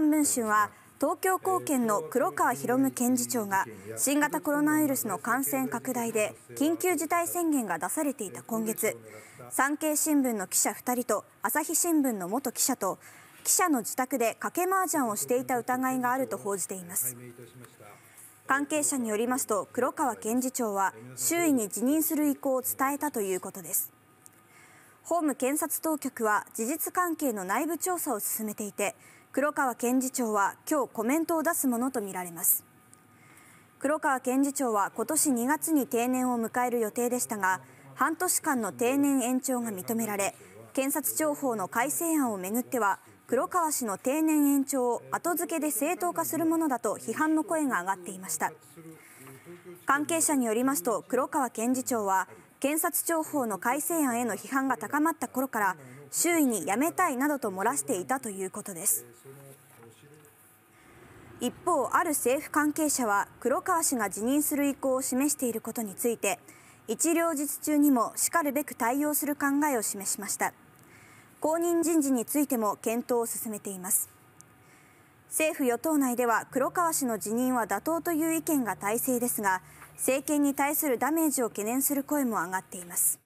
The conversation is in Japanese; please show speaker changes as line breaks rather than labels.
文春は東京高検の黒川博文検事長が新型コロナウイルスの感染拡大で緊急事態宣言が出されていた今月産経新聞の記者2人と朝日新聞の元記者と記者の自宅で賭け麻雀をしていた疑いがあると報じています関係者によりますと黒川検事長は周囲に辞任する意向を伝えたということです法務検察当局は事実関係の内部調査を進めていて黒川検事長は今日コメントを出すものとみられます黒川検事長は今年2月に定年を迎える予定でしたが半年間の定年延長が認められ検察庁法の改正案をめぐっては黒川氏の定年延長を後付けで正当化するものだと批判の声が上がっていました関係者によりますと黒川検事長は検察庁法の改正案への批判が高まった頃から周囲に辞めたいなどと漏らしていたということです一方ある政府関係者は黒川氏が辞任する意向を示していることについて一両日中にもしかるべく対応する考えを示しました後任人事についても検討を進めています政府与党内では黒川氏の辞任は妥当という意見が大勢ですが政権に対するダメージを懸念する声も上がっています